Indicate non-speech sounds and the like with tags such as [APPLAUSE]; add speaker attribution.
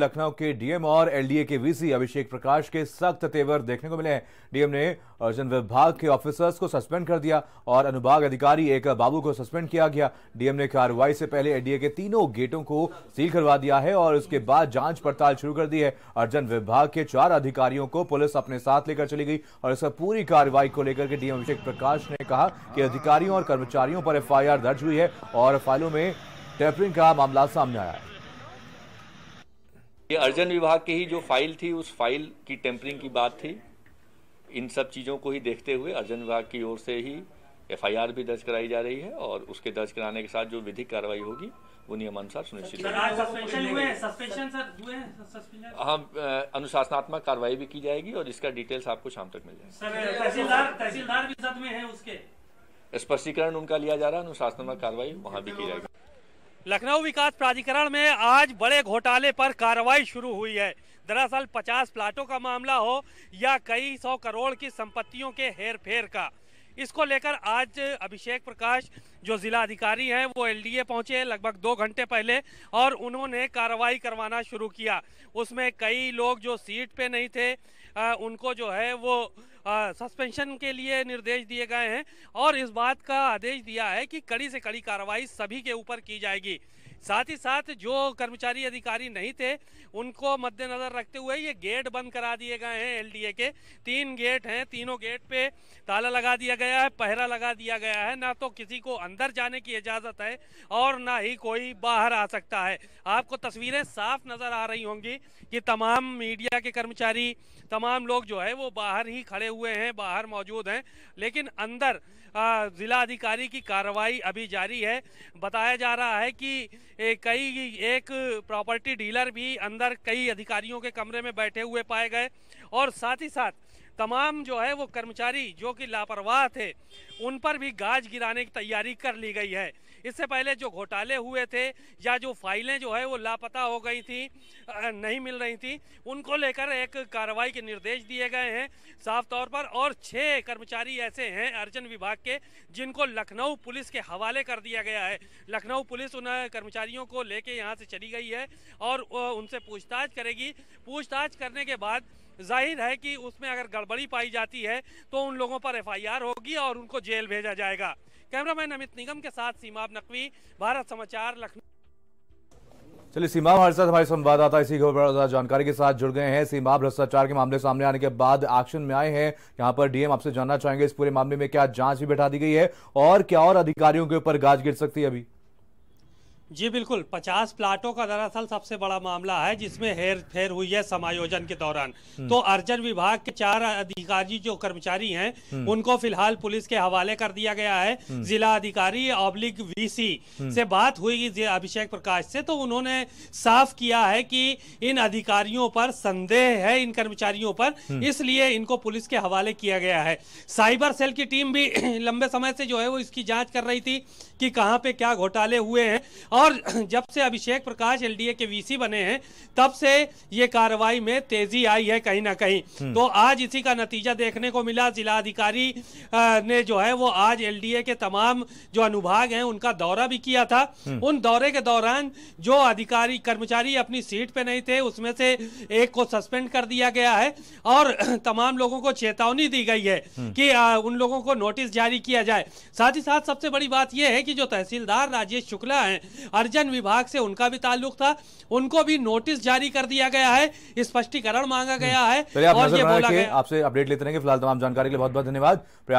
Speaker 1: लखनऊ के डीएम और एलडीए के वीसी अभिषेक प्रकाश के सख्त तेवर देखने को मिले हैं डीएम ने अर्जन विभाग के ऑफिसर्स को सस्पेंड कर दिया और अनुभाग अधिकारी एक बाबू को सस्पेंड किया गया डीएम ने कार्रवाई से पहले एलडीए के तीनों गेटों को सील करवा दिया है और उसके बाद जांच पड़ताल शुरू कर दी है अर्जन विभाग के चार अधिकारियों को पुलिस अपने साथ लेकर चली गई और इस पूरी कार्रवाई को लेकर के डीएम अभिषेक प्रकाश ने कहा कि अधिकारियों और कर्मचारियों पर एफ दर्ज हुई है और फाइलों में टेपरिंग का मामला सामने आया है
Speaker 2: ये अर्जन विभाग की ही जो फाइल थी उस फाइल की टेम्परिंग की बात थी इन सब चीज़ों को ही देखते हुए अर्जन विभाग की ओर से ही एफआईआर भी दर्ज कराई जा रही है और उसके दर्ज कराने के साथ जो विधिक कार्रवाई होगी वो नियमानुसार सुनिश्चित हाँ अनुशासनात्मक कार्रवाई भी की जाएगी और इसका डिटेल्स आपको शाम तक मिल जाएगा स्पष्टीकरण उनका लिया जा रहा है अनुशासनात्मक कार्रवाई वहाँ भी की जाएगी लखनऊ विकास प्राधिकरण में आज बड़े घोटाले पर कार्रवाई शुरू हुई है दरअसल 50 प्लाटों का मामला हो या कई सौ करोड़ की संपत्तियों के हेर फेर का इसको लेकर आज अभिषेक प्रकाश जो जिला अधिकारी हैं वो एलडीए पहुंचे लगभग दो घंटे पहले और उन्होंने कार्रवाई करवाना शुरू किया उसमें कई लोग जो सीट पे नहीं थे उनको जो है वो सस्पेंशन के लिए निर्देश दिए गए हैं और इस बात का आदेश दिया है कि कड़ी से कड़ी कार्रवाई सभी के ऊपर की जाएगी साथ ही साथ जो कर्मचारी अधिकारी नहीं थे उनको मद्देनजर रखते हुए ये गेट बंद करा दिए गए हैं एलडीए के तीन गेट हैं तीनों गेट पे ताला लगा दिया गया है पहरा लगा दिया गया है ना तो किसी को अंदर जाने की इजाज़त है और ना ही कोई बाहर आ सकता है आपको तस्वीरें साफ नज़र आ रही होंगी कि तमाम मीडिया के कर्मचारी तमाम लोग जो है वो बाहर ही खड़े हुए हैं बाहर मौजूद हैं लेकिन अंदर जिला अधिकारी की कार्रवाई अभी जारी है बताया जा रहा है कि कई एक प्रॉपर्टी डीलर भी अंदर कई अधिकारियों के कमरे में बैठे हुए पाए गए और साथ ही साथ तमाम जो है वो कर्मचारी जो कि लापरवाह थे उन पर भी गाज गिराने की तैयारी कर ली गई है इससे पहले जो घोटाले हुए थे या जो फाइलें जो है वो लापता हो गई थी नहीं मिल रही थी उनको लेकर एक कार्रवाई के निर्देश दिए गए हैं साफ तौर पर और छः कर्मचारी ऐसे हैं अर्जन विभाग के जिनको लखनऊ पुलिस के हवाले कर दिया गया है लखनऊ पुलिस उन कर्मचारियों को लेके यहाँ से चली गई है और उनसे पूछताछ करेगी पूछताछ करने के बाद जाहिर है कि उसमें अगर गड़बड़ी पाई जाती है तो उन लोगों पर एफआईआर होगी और उनको जेल भेजा जाएगा कैमरामैन अमित निगम के साथ सीमाब नकवी भारत समाचार लखनऊ
Speaker 1: चलिए सीमा हमारे साथ हमारे संवाददाता इसी खबर जानकारी के साथ जुड़ गए हैं सीमा भ्रष्टाचार के मामले सामने आने के बाद एक्शन में आए हैं यहाँ पर डीएम आपसे जानना चाहेंगे इस पूरे मामले में क्या जांच भी बैठा दी गई है और क्या और अधिकारियों के ऊपर गाज गिर सकती है अभी
Speaker 2: जी बिल्कुल 50 प्लाटों का दरअसल सबसे बड़ा मामला है जिसमें हेर फेर हुई है समायोजन के दौरान हम्म। तो अर्जन विभाग के चार अधिकारी जो कर्मचारी हैं हम्म। उनको फिलहाल पुलिस के हवाले कर दिया गया है हम्म। जिला अधिकारी ऑब्लिक वीसी से बात हुई अभिषेक प्रकाश से तो उन्होंने साफ किया है कि इन अधिकारियों पर संदेह है इन कर्मचारियों पर इसलिए इनको पुलिस के हवाले किया गया है साइबर सेल की टीम भी [CLEARS THROAT] लंबे समय से जो है वो इसकी जाँच कर रही थी कि कहाँ पे क्या घोटाले हुए हैं और [CLEARS THROAT] जब से अभिषेक प्रकाश एलडीए के वीसी बने हैं तब से ये कार्रवाई में तेजी आई है कहीं ना कहीं हम्म। तो आज इसी का नतीजा देखने को मिला जिला अधिकारी ने जो है वो आज एलडीए के तमाम जो अनुभाग हैं उनका दौरा भी किया था हम्म। उन दौरे के दौरान जो अधिकारी कर्मचारी अपनी सीट पे नहीं थे उसमें से एक को सस्पेंड कर दिया गया है और [CLEARS THROAT] तमाम लोगों को चेतावनी दी गई है हम्म। कि आ, उन लोगों को नोटिस जारी किया जाए साथ ही साथ सबसे बड़ी बात यह है कि जो तहसीलदार राजेश शुक्ला हैं अर्जन विभाग से उनका भी ताल्लुक था उनको भी नोटिस जारी कर दिया गया है स्पष्टीकरण मांगा गया हम्म। तो है
Speaker 1: आपसे अपडेट लेते रहेंगे फिलहाल तमाम जानकारी के लिए बहुत बहुत धन्यवाद